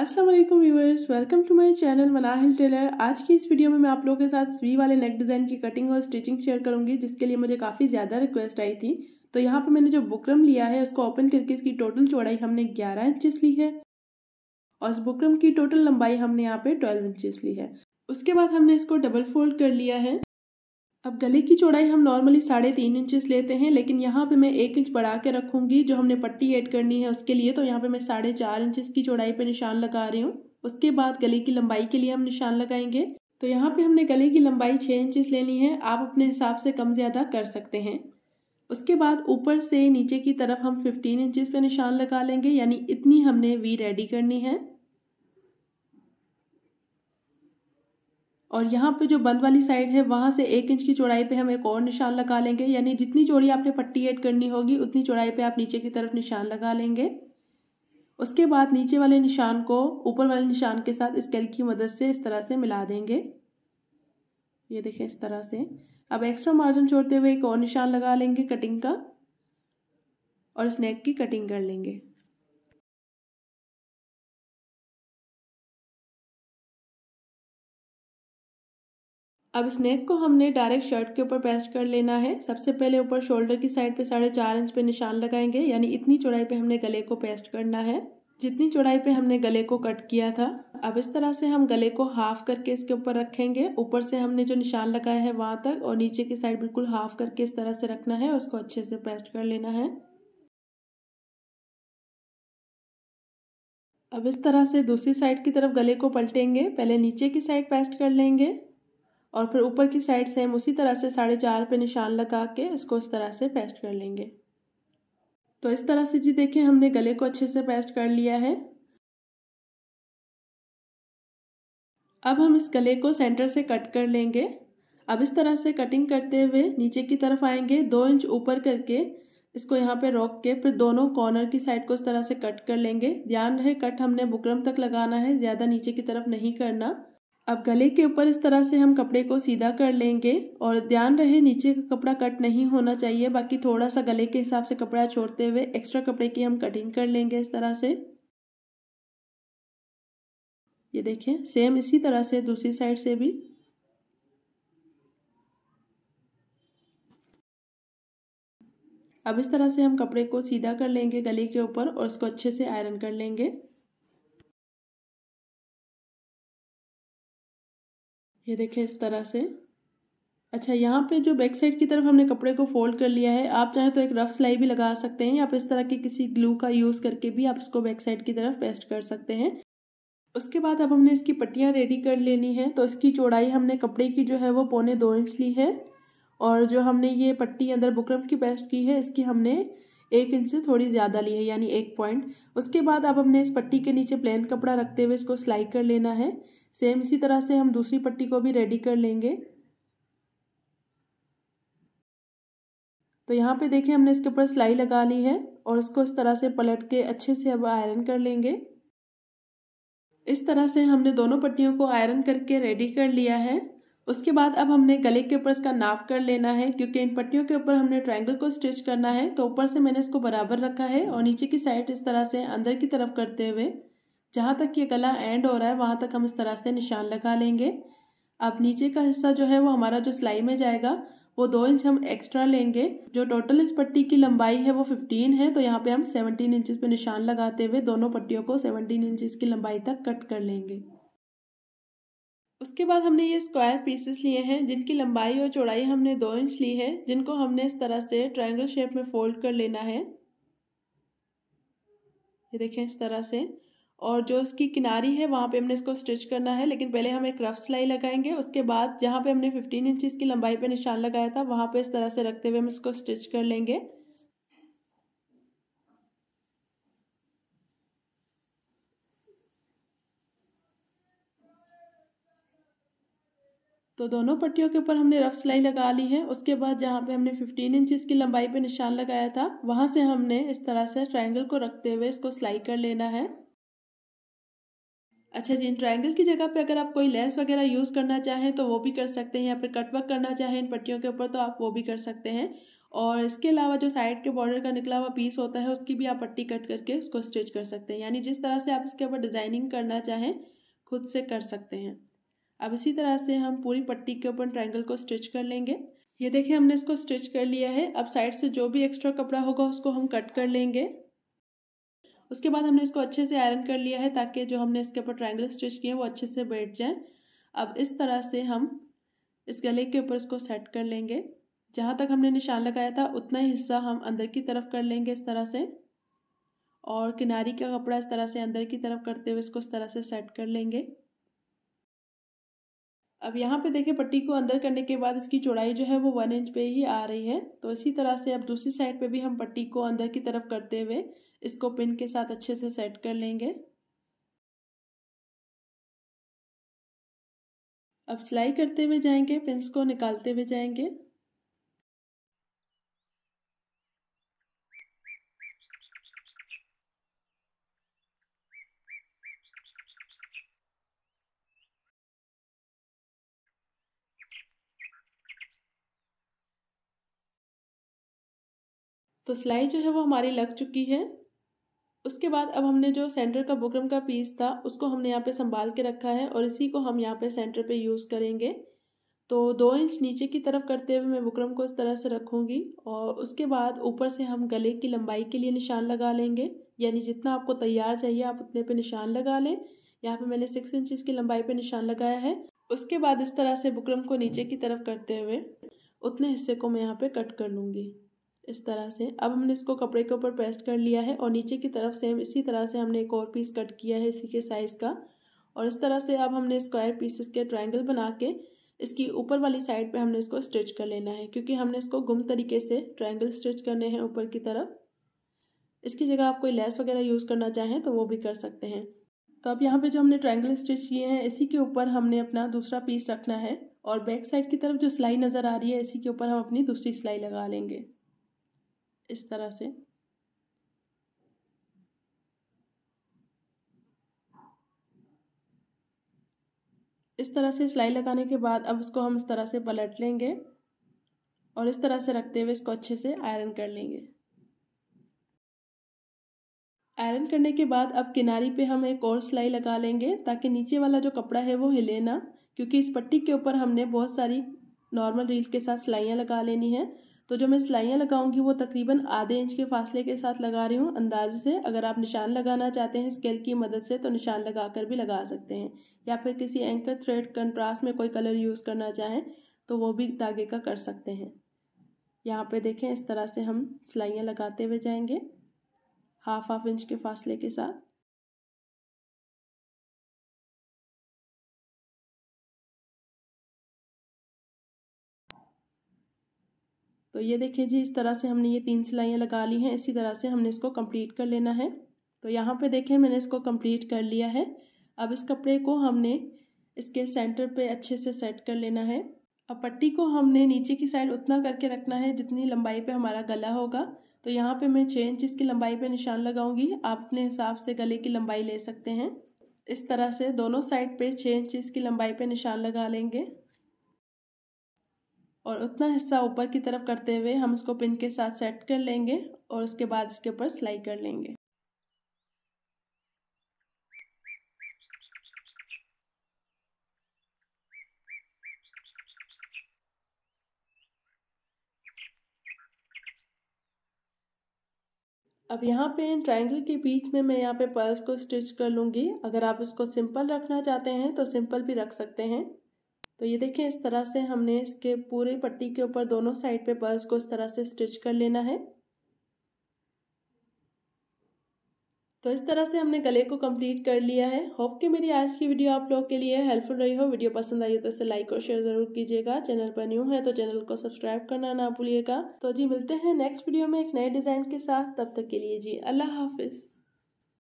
अस्सलाम वालेकुम viewers welcome to my channel Manahil Tailor आज की इस वीडियो में मैं आप लोगों के साथ स्वी वाले नेक डिज़ाइन की कटिंग और स्टिचिंग शेयर करूंगी जिसके लिए मुझे काफ़ी ज़्यादा रिक्वेस्ट आई थी तो यहाँ पर मैंने जो बुकरम लिया है उसको ओपन करके इसकी टोटल चौड़ाई हमने ग्यारह इंचज ली है और इस बुकरम की टोटल लंबाई हमने यहाँ पर ट्वेल्व इंचज़ ली है उसके बाद हमने इसको डबल फोल्ड कर लिया है अब गले की चौड़ाई हम नॉर्मली साढ़े तीन इंचज़ लेते हैं लेकिन यहाँ पे मैं एक इंच बढ़ा के रखूँगी जो हमने पट्टी ऐड करनी है उसके लिए तो यहाँ पे मैं साढ़े चार इंचज़ की चौड़ाई पे निशान लगा रही हूँ उसके बाद गले की लंबाई के लिए हम निशान लगाएंगे तो यहाँ पे हमने गले की लंबाई छः इंचज़ लेनी है आप अपने हिसाब से कम ज़्यादा कर सकते हैं उसके बाद ऊपर से नीचे की तरफ हम फिफ्टीन इंचज़ पर निशान लगा लेंगे यानी इतनी हमने वी रेडी करनी है और यहाँ पे जो बंद वाली साइड है वहाँ से एक इंच की चौड़ाई पे हम एक और निशान लगा लेंगे यानी जितनी चौड़ी आपने पट्टी ऐड करनी होगी उतनी चौड़ाई पे आप नीचे की तरफ निशान लगा लेंगे उसके बाद नीचे वाले निशान को ऊपर वाले निशान के साथ स्केल की मदद से इस तरह से मिला देंगे ये देखें इस तरह से अब एक्स्ट्रा मार्जिन छोड़ते हुए एक और निशान लगा लेंगे कटिंग का और स्नैक की कटिंग कर लेंगे अब इस नेक को हमने डायरेक्ट शर्ट के ऊपर पेस्ट कर लेना है सबसे पहले ऊपर शोल्डर की साइड पे साढ़े चार इंच पे निशान लगाएंगे यानी इतनी चौड़ाई पे हमने गले को पेस्ट करना है जितनी चौड़ाई पे हमने गले को कट किया था अब इस तरह से हम गले को हाफ करके इसके ऊपर रखेंगे ऊपर से हमने जो निशान लगाया है वहाँ तक और नीचे की साइड बिल्कुल हाफ करके इस तरह से रखना है और उसको अच्छे से पेस्ट कर लेना है अब इस तरह से दूसरी साइड की तरफ गले को पलटेंगे पहले नीचे की साइड पेस्ट कर लेंगे और फिर ऊपर की साइड से हम उसी तरह से साढ़े चार पे निशान लगा के इसको इस तरह से पेस्ट कर लेंगे तो इस तरह से जी देखिए हमने गले को अच्छे से पेस्ट कर लिया है अब हम इस गले को सेंटर से कट कर लेंगे अब इस तरह से कटिंग करते हुए नीचे की तरफ आएंगे दो इंच ऊपर करके इसको यहाँ पे रोक के फिर दोनों कॉर्नर की साइड को इस तरह से कट कर लेंगे ध्यान रहे कट हमने बुकरम तक लगाना है ज़्यादा नीचे की तरफ नहीं करना अब गले के ऊपर इस तरह से हम कपड़े को सीधा कर लेंगे और ध्यान रहे नीचे का कपड़ा कट नहीं होना चाहिए बाकी थोड़ा सा गले के हिसाब से कपड़ा छोड़ते हुए एक्स्ट्रा कपड़े की हम कटिंग कर लेंगे इस तरह से ये देखें सेम इसी तरह से दूसरी साइड से भी अब इस तरह से हम कपड़े को सीधा कर लेंगे गले के ऊपर और उसको अच्छे से आयरन कर लेंगे ये देखिए इस तरह से अच्छा यहाँ पे जो बैक साइड की तरफ हमने कपड़े को फोल्ड कर लिया है आप चाहें तो एक रफ सिलाई भी लगा सकते हैं या आप इस तरह के किसी ग्लू का यूज़ करके भी आप इसको बैक साइड की तरफ पेस्ट कर सकते हैं उसके बाद अब हमने इसकी पट्टियाँ रेडी कर लेनी है तो इसकी चौड़ाई हमने कपड़े की जो है वो पौने दो इंच ली है और जो हमने ये पट्टी अंदर बुकरम की पेस्ट की है इसकी हमने एक इंच से थोड़ी ज़्यादा ली है यानी एक पॉइंट उसके बाद अब हमने इस पट्टी के नीचे प्लेन कपड़ा रखते हुए इसको सिलाई कर लेना है सेम इसी तरह से हम दूसरी पट्टी को भी रेडी कर लेंगे तो यहाँ पे देखिए हमने इसके ऊपर सिलाई लगा ली है और इसको इस तरह से पलट के अच्छे से अब आयरन कर लेंगे इस तरह से हमने दोनों पट्टियों को आयरन करके रेडी कर लिया है उसके बाद अब हमने गले के ऊपर इसका नाप कर लेना है क्योंकि इन पट्टियों के ऊपर हमने ट्रायंगल को स्टिच करना है तो ऊपर से मैंने इसको बराबर रखा है और नीचे की साइड इस तरह से अंदर की तरफ करते हुए जहाँ तक ये गला एंड हो रहा है वहाँ तक हम इस तरह से निशान लगा लेंगे अब नीचे का हिस्सा जो है वो हमारा जो सिलाई में जाएगा वो दो इंच हम एक्स्ट्रा लेंगे जो टोटल इस पट्टी की लंबाई है वो फिफ्टीन है तो यहाँ पे हम सेवनटीन इंचज़ पे निशान लगाते हुए दोनों पट्टियों को सेवनटीन इंचज़ की लंबाई तक कट कर लेंगे उसके बाद हमने ये स्क्वायर पीसेस लिए हैं जिनकी लंबाई और चौड़ाई हमने दो इंच ली है जिनको हमने इस तरह से ट्राइंगल शेप में फोल्ड कर लेना है ये देखें इस तरह से और जो इसकी किनारी है वहाँ पे हमने इसको स्टिच करना है लेकिन पहले हम एक रफ सिलाई लगाएंगे उसके बाद जहाँ पे हमने 15 इंचज़ की लंबाई पे निशान लगाया था वहाँ पे इस तरह से रखते हुए हम इसको स्टिच कर लेंगे तो दोनों पट्टियों के ऊपर हमने रफ सिलाई लगा ली है उसके बाद जहाँ पे हमने 15 इंचज़ की लंबाई पे निशान लगाया था वहाँ से हमने इस तरह से ट्रायंगल को रखते हुए इसको सिलाई कर लेना है अच्छा जी इन ट्राइंगल की जगह पे अगर आप कोई लेस वगैरह यूज़ करना चाहें तो वो भी कर सकते हैं या फिर कटवर्क करना चाहें इन पट्टियों के ऊपर तो आप वो भी कर सकते हैं और इसके अलावा जो साइड के बॉर्डर का निकला हुआ पीस होता है उसकी भी आप पट्टी कट करके उसको स्टिच कर सकते हैं यानी जिस तरह से आप इसके ऊपर डिज़ाइनिंग करना चाहें खुद से कर सकते हैं अब इसी तरह से हम पूरी पट्टी के ऊपर ट्राइंगल को स्टिच कर लेंगे ये देखिए हमने इसको स्टिच कर लिया है अब साइड से जो भी एक्स्ट्रा कपड़ा होगा उसको हम कट कर लेंगे उसके बाद हमने इसको अच्छे से आयरन कर लिया है ताकि जो हमने इसके ऊपर ट्राइंगल स्टिच किए हैं वो अच्छे से बैठ जाए अब इस तरह से हम इस गले के ऊपर इसको सेट कर लेंगे जहाँ तक हमने निशान लगाया था उतना ही हिस्सा हम अंदर की तरफ कर लेंगे इस तरह से और किनारी का कपड़ा इस तरह से अंदर की तरफ करते हुए इसको इस तरह से सेट कर लेंगे अब यहाँ पे देखें पट्टी को अंदर करने के बाद इसकी चौड़ाई जो है वो वन इंच पे ही आ रही है तो इसी तरह से अब दूसरी साइड पे भी हम पट्टी को अंदर की तरफ करते हुए इसको पिन के साथ अच्छे से सेट कर लेंगे अब सिलाई करते हुए जाएंगे पिंस को निकालते हुए जाएंगे तो सिलाई जो है वो हमारी लग चुकी है उसके बाद अब हमने जो सेंटर का बुकरम का पीस था उसको हमने यहाँ पे संभाल के रखा है और इसी को हम यहाँ पे सेंटर पे यूज़ करेंगे तो दो इंच नीचे की तरफ करते हुए मैं बुकरम को इस तरह से रखूँगी और उसके बाद ऊपर से हम गले की लंबाई के लिए निशान लगा लेंगे यानी जितना आपको तैयार चाहिए आप उतने पर निशान लगा लें यहाँ पर मैंने सिक्स इंचज़ की लंबाई पर निशान लगाया है उसके बाद इस तरह से बुकरम को नीचे की तरफ करते हुए उतने हिस्से को मैं यहाँ पे कट कर लूँगी इस तरह से अब हमने इसको कपड़े के ऊपर पेस्ट कर लिया है और नीचे की तरफ सेम इसी तरह से हमने एक और पीस कट किया है इसी के साइज़ का और इस तरह से अब हमने स्क्वायर पीसेस के ट्रायंगल बना के इसकी ऊपर वाली साइड पे हमने इसको स्टिच कर लेना है क्योंकि हमने इसको गुम तरीके से ट्रायंगल स्टिच करने हैं ऊपर की तरफ इसकी जगह आप कोई लेस वगैरह यूज़ करना चाहें तो वो भी कर सकते हैं तो अब यहाँ पर जो हमने ट्राइंगल स्टिच किए हैं इसी के ऊपर हमने अपना दूसरा पीस रखना है और बैक साइड की तरफ जो सिलाई नज़र आ रही है इसी के ऊपर हम अपनी दूसरी सिलाई लगा लेंगे इस तरह से इस तरह से सिलाई लगाने के बाद अब इसको हम इस तरह से पलट लेंगे और इस तरह से रखते हुए इसको अच्छे से आयरन कर लेंगे आयरन करने के बाद अब किनारी पे हम एक और सिलाई लगा लेंगे ताकि नीचे वाला जो कपड़ा है वो हिले ना क्योंकि इस पट्टी के ऊपर हमने बहुत सारी नॉर्मल रील के साथ सिलाइयाँ लगा लेनी है तो जो मैं सिलाइयाँ लगाऊंगी वो तकरीबन आधे इंच के फासले के साथ लगा रही हूँ अंदाजे से अगर आप निशान लगाना चाहते हैं स्केल की मदद से तो निशान लगा कर भी लगा सकते हैं या फिर किसी एंकर थ्रेड कंट्रास्ट में कोई कलर यूज़ करना चाहें तो वो भी धागे का कर सकते हैं यहाँ पे देखें इस तरह से हम सिलाइयाँ लगाते हुए जाएंगे हाफ हाफ इंच के फासले के साथ ये देखिए जी इस तरह से हमने ये तीन सिलाइयाँ लगा ली हैं इसी तरह से हमने इसको कंप्लीट कर लेना है तो यहाँ पे देखें मैंने इसको कंप्लीट कर लिया है अब इस कपड़े को हमने इसके सेंटर पे अच्छे से सेट कर लेना है अब पट्टी को हमने नीचे की साइड उतना करके रखना है जितनी लंबाई पे हमारा गला होगा तो यहाँ पे मैं छः इंच इसकी लंबाई पे निशान लगाऊंगी आप अपने हिसाब से गले की लंबाई ले सकते हैं इस तरह से दोनों साइड पे छः इंच की लंबाई पे निशान लगा लेंगे और उतना हिस्सा ऊपर की तरफ करते हुए हम उसको पिन के साथ सेट कर लेंगे और उसके बाद इसके ऊपर सिलाई कर लेंगे अब यहाँ पे इन ट्राइंगल के बीच में मैं यहाँ पे पर्ल्स को स्टिच कर लूँगी अगर आप इसको सिंपल रखना चाहते हैं तो सिंपल भी रख सकते हैं तो ये देखिए इस तरह से हमने इसके पूरी पट्टी के ऊपर दोनों साइड पे पर्स को इस तरह से स्टिच कर लेना है तो इस तरह से हमने गले को कंप्लीट कर लिया है होप कि मेरी आज की वीडियो आप लोग के लिए हेल्पफुल रही हो वीडियो पसंद आई हो तो इसे लाइक और शेयर जरूर कीजिएगा चैनल पर न्यू है तो चैनल को सब्सक्राइब करना ना भूलिएगा तो जी मिलते हैं नेक्स्ट वीडियो में एक नए डिज़ाइन के साथ तब तक के लिए जी अल्लाह हाफिज़